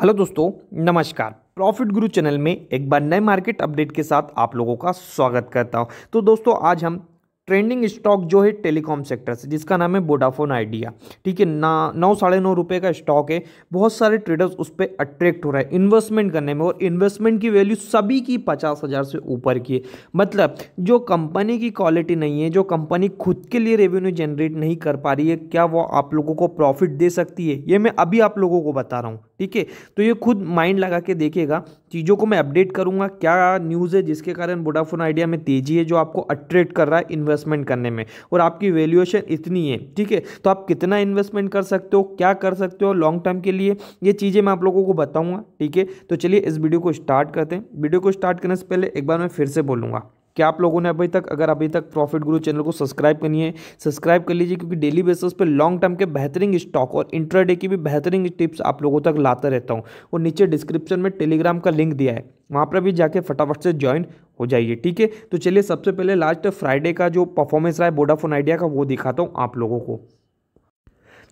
hello दोस्तों नमस्कार profit गुरु चैनल में एक बार नए मार्केट अपडेट के साथ आप लोगों का स्वागत करता हूं तो दोस्तों आज हम ट्रेंडिंग स्टॉक जो है टेलीकॉम सेक्टर से जिसका नाम है वोडाफोन आइडिया ठीक है ना नौ साढ़े नौ रुपये का स्टॉक है बहुत सारे ट्रेडर्स उस पर अट्रैक्ट हो रहे हैं इन्वेस्टमेंट करने में और इन्वेस्टमेंट की वैल्यू सभी की पचास हज़ार से ऊपर की है मतलब जो कंपनी की क्वालिटी नहीं है जो कंपनी खुद के लिए रेवेन्यू जनरेट नहीं कर पा रही है क्या वो आप लोगों को प्रॉफिट दे सकती है ये मैं अभी आप लोगों को बता रहा हूँ ठीक है तो ये खुद माइंड लगा के देखेगा चीज़ों को मैं अपडेट करूंगा क्या न्यूज़ है जिसके कारण वोडाफोन आइडिया में तेज़ी है जो आपको अट्रैक्ट कर रहा है इन्वेस्टमेंट करने में और आपकी वैल्यूएशन इतनी है ठीक है तो आप कितना इन्वेस्टमेंट कर सकते हो क्या कर सकते हो लॉन्ग टर्म के लिए ये चीज़ें मैं आप लोगों को बताऊँगा ठीक है तो चलिए इस वीडियो को स्टार्ट करते हैं वीडियो को स्टार्ट करने से पहले एक बार मैं फिर से बोलूँगा कि आप लोगों ने अभी तक अगर अभी तक प्रॉफिट गुरु चैनल को सब्सक्राइब करनी है सब्सक्राइब कर लीजिए क्योंकि डेली बेसिस पे लॉन्ग टर्म के बेहतरीन स्टॉक और इंट्राडे की भी बेहतरीन टिप्स आप लोगों तक लाता रहता हूँ और नीचे डिस्क्रिप्शन में टेलीग्राम का लिंक दिया है वहाँ पर भी जाके फटाफट से ज्वाइन हो जाइए ठीक है तो चलिए सबसे पहले लास्ट फ्राइडे का जो परफॉर्मेंस रहा है बोडाफोन आइडिया का वो दिखाता हूँ आप लोगों को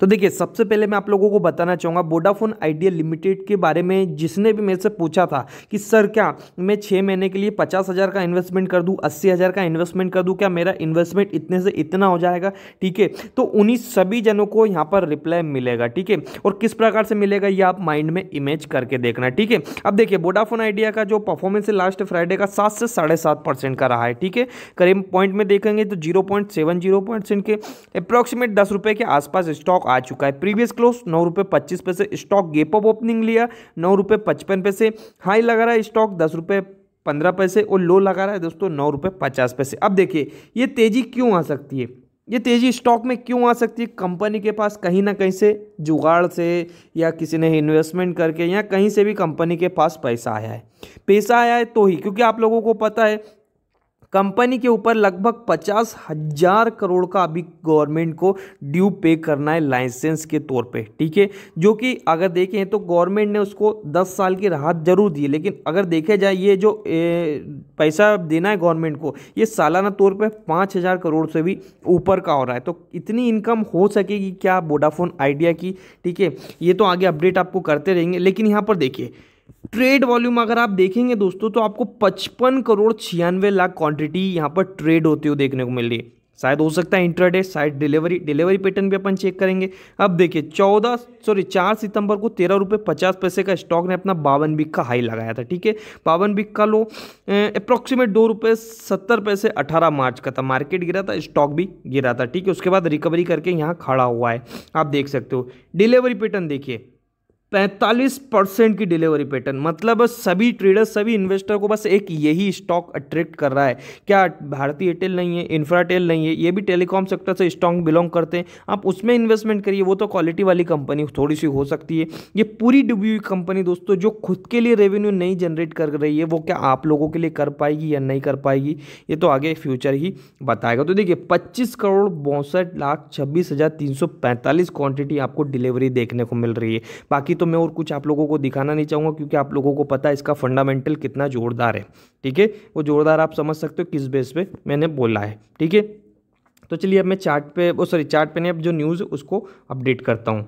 तो देखिए सबसे पहले मैं आप लोगों को बताना चाहूँगा वोडाफोन आइडिया लिमिटेड के बारे में जिसने भी मेरे से पूछा था कि सर क्या मैं छः महीने के लिए पचास हज़ार का इन्वेस्टमेंट कर दूँ अस्सी हज़ार का इन्वेस्टमेंट कर दूँ क्या मेरा इन्वेस्टमेंट इतने से इतना हो जाएगा ठीक है तो उन्हीं सभी जनों को यहाँ पर रिप्लाई मिलेगा ठीक है और किस प्रकार से मिलेगा ये आप माइंड में इमेज करके देखना ठीक है अब देखिए वोडाफोन आइडिया का जो परफॉर्मेंस है लास्ट फ्राइडे का सात से साढ़े सात परसेंट का रहा है ठीक है करीब पॉइंट में देखेंगे तो zero point seven zero percent के अप्रॉक्सीमेट दस रुपये के आसपास स्टॉक आ चुका है प्रीवियस क्लोज नौ रुपये पच्चीस पैसे स्टॉक गेप ऑफ ओपनिंग लिया नौ रुपये पचपन पैसे हाई लगा रहा है स्टॉक दस रुपये पंद्रह पैसे और लो लगा रहा है दोस्तों नौ रुपये पचास पैसे अब देखिए ये तेज़ी क्यों आ सकती है ये तेज़ी स्टॉक में क्यों आ सकती है कंपनी के पास कहीं ना कहीं से जुगाड़ से या किसी ने इन्वेस्टमेंट करके या कहीं से भी कंपनी के पास पैसा आया है पैसा आया है तो ही क्योंकि आप लोगों को पता है कंपनी के ऊपर लगभग पचास हजार करोड़ का अभी गवर्नमेंट को ड्यू पे करना है लाइसेंस के तौर पे ठीक है जो कि अगर देखें तो गवर्नमेंट ने उसको दस साल की राहत जरूर दी लेकिन अगर देखा जाए ये जो ए, पैसा देना है गवर्नमेंट को ये सालाना तौर पर पाँच हज़ार करोड़ से भी ऊपर का हो रहा है तो इतनी इनकम हो सकेगी क्या वोडाफोन आइडिया की ठीक है ये तो आगे अपडेट आपको करते रहेंगे लेकिन यहाँ पर देखिए ट्रेड वॉल्यूम अगर आप देखेंगे दोस्तों तो आपको पचपन करोड़ छियानवे लाख क्वांटिटी यहाँ पर ट्रेड होते हुए देखने को मिल रही है शायद हो सकता है इंटरडे शायद डिलीवरी डिलीवरी पैटर्न भी अपन चेक करेंगे अब देखिए चौदह सॉरी चार सितंबर को तेरह रुपये पचास पैसे का स्टॉक ने अपना बावन बिक का हाई लगाया था ठीक है बावन बिक का लो अप्रॉक्सीमेट दो रुपये सत्तर पैसे अठारह मार्च का था मार्केट गिरा था स्टॉक भी गिरा था ठीक है उसके बाद रिकवरी करके यहाँ खड़ा हुआ है आप देख सकते हो डिलीवरी पैटर्न देखिए पैंतालीस परसेंट की डिलीवरी पैटर्न मतलब सभी ट्रेडर सभी इन्वेस्टर को बस एक यही स्टॉक अट्रैक्ट कर रहा है क्या भारतीय एयरटेल नहीं है इन्फ्राटेल नहीं है ये भी टेलीकॉम सेक्टर से स्टॉक बिलोंग करते हैं आप उसमें इन्वेस्टमेंट करिए वो तो क्वालिटी वाली कंपनी थोड़ी सी हो सकती है ये पूरी डूबी हुई कंपनी दोस्तों जो खुद के लिए रेवेन्यू नहीं जनरेट कर रही है वो क्या आप लोगों के लिए कर पाएगी या नहीं कर पाएगी ये तो आगे फ्यूचर ही बताएगा तो देखिए पच्चीस करोड़ बौसठ लाख छब्बीस हज़ार तीन सौ पैंतालीस आपको डिलीवरी देखने को मिल रही है बाकी तो मैं और कुछ आप लोगों को दिखाना नहीं चाहूँगा क्योंकि आप लोगों को पता है इसका फंडामेंटल कितना जोरदार है ठीक है वो जोरदार आप समझ सकते हो किस बेस पे मैंने बोला है ठीक है तो चलिए अब मैं चार्ट पे वो सॉरी चार्ट पे नहीं अब जो न्यूज़ उसको अपडेट करता हूँ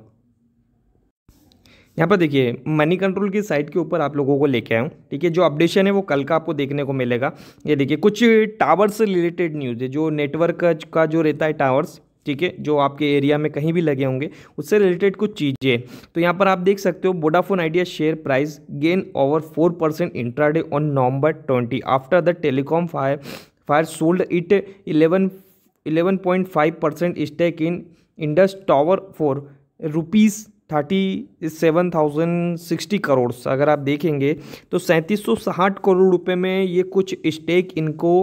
यहाँ पर देखिए मनी कंट्रोल की साइट के ऊपर आप लोगों को लेके आया हूँ ठीक है जो अपडेशन है वो कल का आपको देखने को मिलेगा ये देखिए कुछ टावर्स से रिलेटेड न्यूज़ है जो नेटवर्क का जो रहता है टावर्स ठीक है जो आपके एरिया में कहीं भी लगे होंगे उससे रिलेटेड कुछ चीज़ें तो यहाँ पर आप देख सकते हो Vodafone Idea share price gain over four percent intraday on November twenty after the telecom firm firm sold it eleven eleven point five percent stake in Indus tower for rupees thirty seven thousand sixty crore अगर आप देखेंगे तो सैंतीस सौ साठ करोड़ रुपए में ये कुछ स्टेक इनको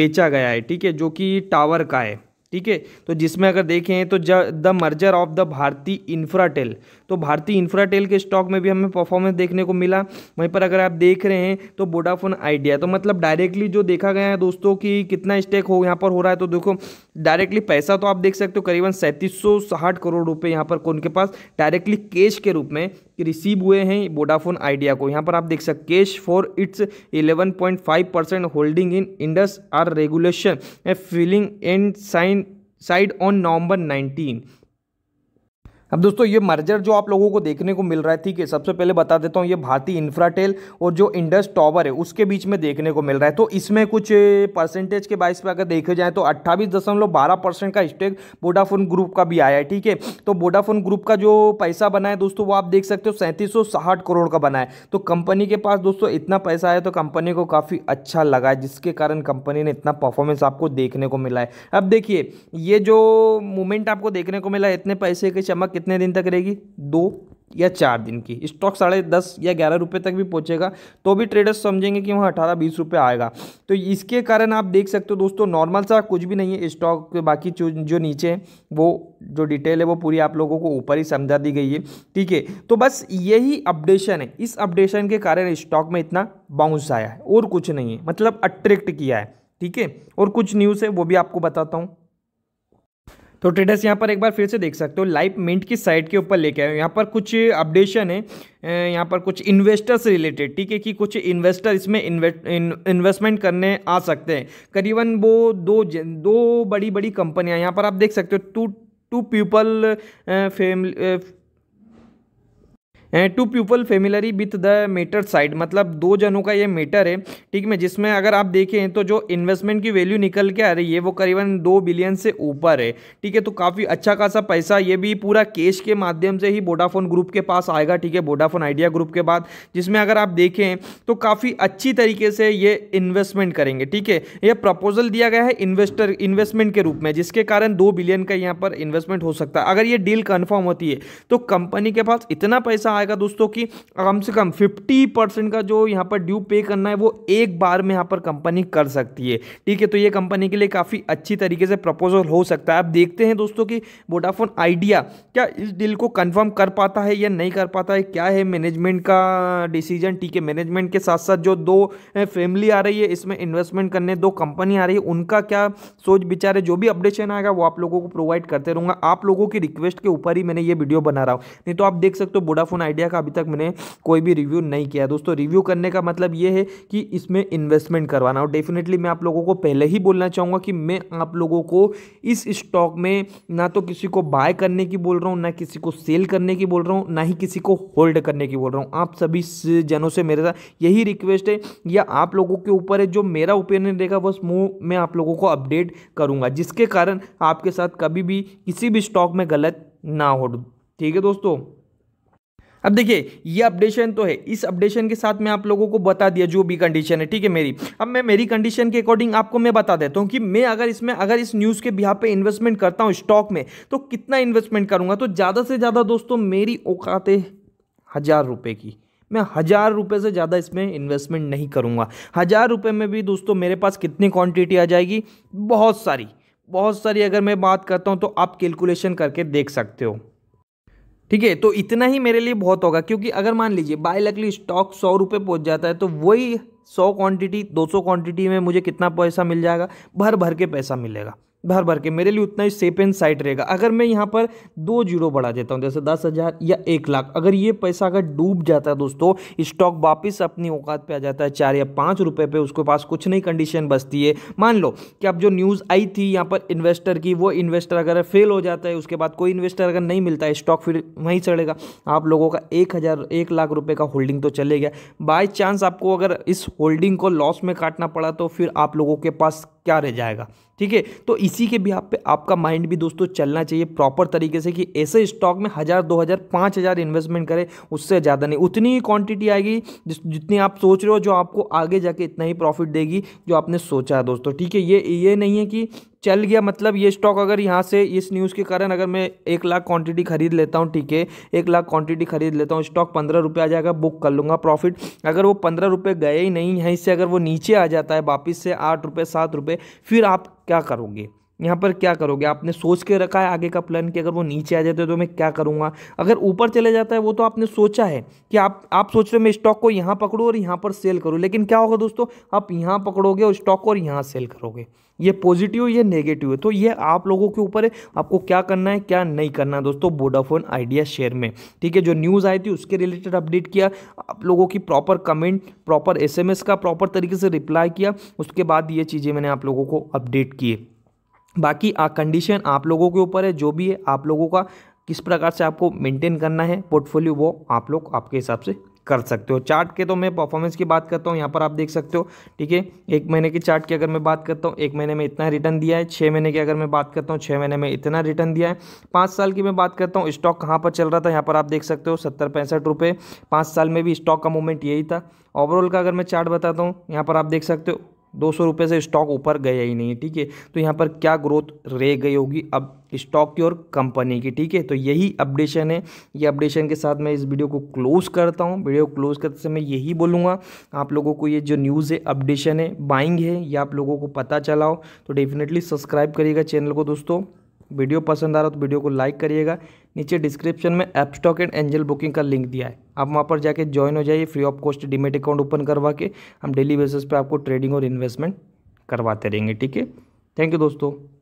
बेचा गया है ठीक है जो कि टावर का है ठीक है तो जिसमें अगर देखें तो the merger of the Bharti Infratel तो भारती इंफ्राटेल के स्टॉक में भी हमें परफॉर्मेंस देखने को मिला वहीं पर अगर आप देख रहे हैं तो वोडाफोन आइडिया तो मतलब डायरेक्टली जो देखा गया है दोस्तों कि कितना स्टेक हो यहाँ पर हो रहा है तो देखो डायरेक्टली पैसा तो आप देख सकते हो करीबन सैंतीस करोड़ रुपये यहाँ पर उनके पास डायरेक्टली कैश के रूप में रिसीव हुए हैं वोडाफोन आइडिया को यहाँ पर आप देख सकते cash for its 11.5 percent holding in Indus are regulation filing and sign side on November nineteen अब दोस्तों ये मर्जर जो आप लोगों को देखने को मिल रहा है ठीक है सबसे पहले बता देता हूँ ये भारतीय इंफ्राटेल और जो इंडस टॉवर है उसके बीच में देखने को मिल रहा है तो इसमें कुछ परसेंटेज के बाइस पे अगर देखे जाए तो अट्ठावी दशमलव बारह परसेंट का स्टेक वोडाफोन ग्रुप का भी आया है ठीक है तो वोडाफोन ग्रुप का जो पैसा बना है दोस्तों वो आप देख सकते हो सैंतीस करोड़ का बना है तो कंपनी के पास दोस्तों इतना पैसा आया तो कंपनी को काफ़ी अच्छा लगा है जिसके कारण कंपनी ने इतना परफॉर्मेंस आपको देखने को मिला है अब देखिए ये जो मूवमेंट आपको देखने को मिला है इतने पैसे के चमक कितने दिन तक रहेगी दो या चार दिन की स्टॉक साढ़े दस या ग्यारह रुपये तक भी पहुंचेगा तो भी ट्रेडर्स समझेंगे कि वहाँ अठारह बीस रुपये आएगा तो इसके कारण आप देख सकते हो दोस्तों नॉर्मल सा कुछ भी नहीं है स्टॉक बाकी जो नीचे वो जो डिटेल है वो पूरी आप लोगों को ऊपर ही समझा दी गई है ठीक है तो बस यही अपडेशन है इस अपडेशन के कारण स्टॉक में इतना बाउंस आया है और कुछ नहीं है मतलब अट्रैक्ट किया है ठीक है और कुछ न्यूज़ है वो भी आपको बताता हूँ तो ट्रेडर्स यहाँ पर एक बार फिर से देख सकते हो लाइव मिंट की साइट के ऊपर लेके आए यहाँ पर कुछ अपडेशन है यहाँ पर कुछ इन्वेस्टर्स रिलेटेड ठीक है कि कुछ इन्वेस्टर इसमें इन्वेस्टमेंट करने आ सकते हैं करीबन वो दो दो बड़ी बड़ी कंपनियाँ यहाँ पर आप देख सकते हो to to people family to people familiar with the matter said मतलब दो जनों का ये मेटर है ठीक में जिसमें अगर आप देखें तो जो इन्वेस्टमेंट की वैल्यू निकल के आ रही है वो करीबन दो बिलियन से ऊपर है ठीक है तो काफ़ी अच्छा खासा पैसा ये भी पूरा कैश के माध्यम से ही वोडाफोन ग्रुप के पास आएगा ठीक है वोडाफोन आइडिया ग्रुप के बाद जिसमें अगर आप देखें तो काफ़ी अच्छी तरीके से ये इन्वेस्टमेंट करेंगे ठीक है यह प्रपोजल दिया गया है इन्वेस्टर इन्वेस्टमेंट के रूप में जिसके कारण दो बिलियन का यहाँ पर इन्वेस्टमेंट हो सकता है अगर ये डील कन्फर्म होती है तो कंपनी के पास इतना पैसा आएगा दोस्तों कि कम से कम 50 परसेंट का जो यहाँ पर ड्यू पे करना है वो एक बार में यहाँ पर कंपनी कर सकती है ठीक है तो ये कंपनी के लिए काफ़ी अच्छी तरीके से प्रपोजल हो सकता है आप देखते हैं दोस्तों कि वोडाफोन आइडिया क्या इस डील को कन्फर्म कर पाता है या नहीं कर पाता है क्या है मैनेजमेंट का डिसीजन ठीक है मैनेजमेंट के साथ साथ जो दो फैमिली आ रही है इसमें इन्वेस्टमेंट करने दो कंपनी आ रही है उनका क्या सोच विचार है जो भी अपडेशन आएगा वो आप लोगों को प्रोवाइड करते रहूंगा आप लोगों की रिक्वेस्ट के ऊपर ही मैंने ये वीडियो बना रहा हूं नहीं तो आप देख सकते हो वोडाफोन आइडिया का अभी तक मैंने कोई भी रिव्यू नहीं किया दोस्तों रिव्यू करने का मतलब ये है कि इसमें इन्वेस्टमेंट करवाना और डेफिनेटली मैं आप लोगों को पहले ही बोलना चाहूँगा कि मैं आप लोगों को इस स्टॉक में ना तो किसी को बाय करने की बोल रहा हूँ ना किसी को सेल करने की बोल रहा हूँ ना ही किसी को होल्ड करने की बोल रहा हूँ आप सभी जनों से मेरे साथ यही रिक्वेस्ट है या आप लोगों के ऊपर है जो मेरा ओपिनियन रहेगा बस मुँह मैं आप लोगों को अपडेट करूँगा जिसके कारण आपके साथ कभी भी किसी भी स्टॉक में गलत ना हो ठीक है दोस्तों अब देखिए ये अपडेशन तो है इस अपडेशन के साथ मैं आप लोगों को बता दिया जो भी कंडीशन है ठीक है मेरी अब मैं मेरी कंडीशन के अकॉर्डिंग आपको मैं बता देता हूँ कि मैं अगर इसमें अगर इस न्यूज़ के बिहार पे इन्वेस्टमेंट करता हूँ स्टॉक में तो कितना इन्वेस्टमेंट करूँगा तो ज़्यादा से ज़्यादा दोस्तों मेरी औकात है हज़ार रुपये की मैं हज़ार रुपये से ज़्यादा इसमें इन्वेस्टमेंट नहीं करूँगा हज़ार रुपये में भी दोस्तों मेरे पास कितनी क्वान्टिटी आ जाएगी बहुत सारी बहुत सारी अगर मैं बात करता हूँ तो आप कैलकुलेशन करके देख सकते हो ठीक है तो इतना ही मेरे लिए बहुत होगा क्योंकि अगर मान लीजिए बाय लकली स्टॉक सौ रुपये पहुँच जाता है तो वही सौ क्वांटिटी दो सौ क्वांटिटी में मुझे कितना पैसा मिल जाएगा भर भर के पैसा मिलेगा भर भर के मेरे लिए उतना ही सेफ एंड साइट रहेगा अगर मैं यहाँ पर दो जीरो बढ़ा देता हूँ जैसे दस हज़ार या एक लाख अगर ये पैसा अगर डूब जाता है दोस्तों स्टॉक वापस अपनी औकात पे आ जाता है चार या पाँच रुपये पे उसके पास कुछ नहीं कंडीशन बचती है मान लो कि अब जो न्यूज़ आई थी यहाँ पर इन्वेस्टर की वो इन्वेस्टर अगर फेल हो जाता है उसके बाद कोई इन्वेस्टर अगर नहीं मिलता है स्टॉक फिर वहीं चढ़ेगा आप लोगों का एक हज़ार एक लाख रुपये का होल्डिंग तो चले गया बाई चांस आपको अगर इस होल्डिंग को लॉस में काटना पड़ा तो फिर आप लोगों के पास क्या रह जाएगा ठीक है तो इसी के भी आप पे आपका माइंड भी दोस्तों चलना चाहिए प्रॉपर तरीके से कि ऐसे स्टॉक में हज़ार दो हज़ार पाँच हज़ार इन्वेस्टमेंट करें उससे ज़्यादा नहीं उतनी ही क्वांटिटी आएगी जिस जितनी आप सोच रहे हो जो आपको आगे जाके इतना ही प्रॉफिट देगी जो आपने सोचा है दोस्तों ठीक है ये ये नहीं है कि चल गया मतलब ये स्टॉक अगर यहाँ से इस न्यूज़ के कारण अगर मैं एक लाख क्वांटिटी खरीद लेता हूँ ठीक है एक लाख क्वांटिटी खरीद लेता हूँ स्टॉक पंद्रह रुपये आ जाएगा बुक कर लूँगा प्रॉफिट अगर वो पंद्रह रुपये गए ही नहीं है इससे अगर वो नीचे आ जाता है वापस से आठ रुपये सात रुपये फिर आप क्या करोगे यहाँ पर क्या करोगे आपने सोच के रखा है आगे का प्लान कि अगर वो नीचे आ जाते तो मैं क्या करूँगा अगर ऊपर चले जाता है वो तो आपने सोचा है कि आप आप सोच रहे हो मैं स्टॉक को यहाँ पकड़ूँ और यहाँ पर सेल करूँ लेकिन क्या होगा दोस्तों आप यहाँ पकड़ोगे और स्टॉक को और यहाँ सेल करोगे ये पॉजिटिव ये नेगेटिव है तो ये आप लोगों के ऊपर है आपको क्या करना है क्या नहीं करना है दोस्तों वोडाफोन आइडिया शेयर में ठीक है जो न्यूज़ आई थी उसके रिलेटेड अपडेट किया आप लोगों की प्रॉपर कमेंट प्रॉपर एस का प्रॉपर तरीके से रिप्लाई किया उसके बाद ये चीज़ें मैंने आप लोगों को अपडेट किए बाकी कंडीशन आप लोगों के ऊपर है जो भी है आप लोगों का किस प्रकार से आपको मेंटेन करना है पोर्टफोलियो वो आप लोग आपके हिसाब से कर सकते हो चार्ट के तो मैं परफॉर्मेंस की बात करता हूँ यहाँ पर आप देख सकते हो ठीक है एक महीने के चार्ट की अगर मैं बात करता हूँ एक महीने में इतना रिटर्न दिया है छः महीने की अगर मैं बात करता हूँ छः महीने में इतना रिटर्न दिया है पाँच साल की मैं बात करता हूँ स्टॉक कहाँ पर चल रहा था यहाँ पर आप देख सकते हो सत्तर पैंसठ रुपये पाँच साल में भी स्टॉक का मूवमेंट यही था ओवरऑल का अगर मैं चार्ट बताता हूँ यहाँ पर आप देख सकते हो दो सौ रुपये से स्टॉक ऊपर गया ही नहीं ठीक है तो यहाँ पर क्या ग्रोथ रह गई होगी अब स्टॉक की और कंपनी की ठीक है तो यही अपडेशन है ये अपडेशन के साथ मैं इस वीडियो को क्लोज करता हूँ वीडियो क्लोज करते समय यही बोलूँगा आप लोगों को ये जो न्यूज़ है अपडेशन है बाइंग है ये आप लोगों को पता चला हो तो डेफिनेटली सब्सक्राइब करिएगा चैनल को दोस्तों वीडियो पसंद आ रहा तो वीडियो को लाइक करिएगा नीचे डिस्क्रिप्शन में Upstox stock and Angel broking का लिंक दिया है आप वहाँ पर जाके ज्वाइन हो जाइए free of cost demat account open करवा के हम डेली बेसिस पे आपको ट्रेडिंग और इन्वेस्टमेंट करवाते रहेंगे ठीक है थैंक यू दोस्तों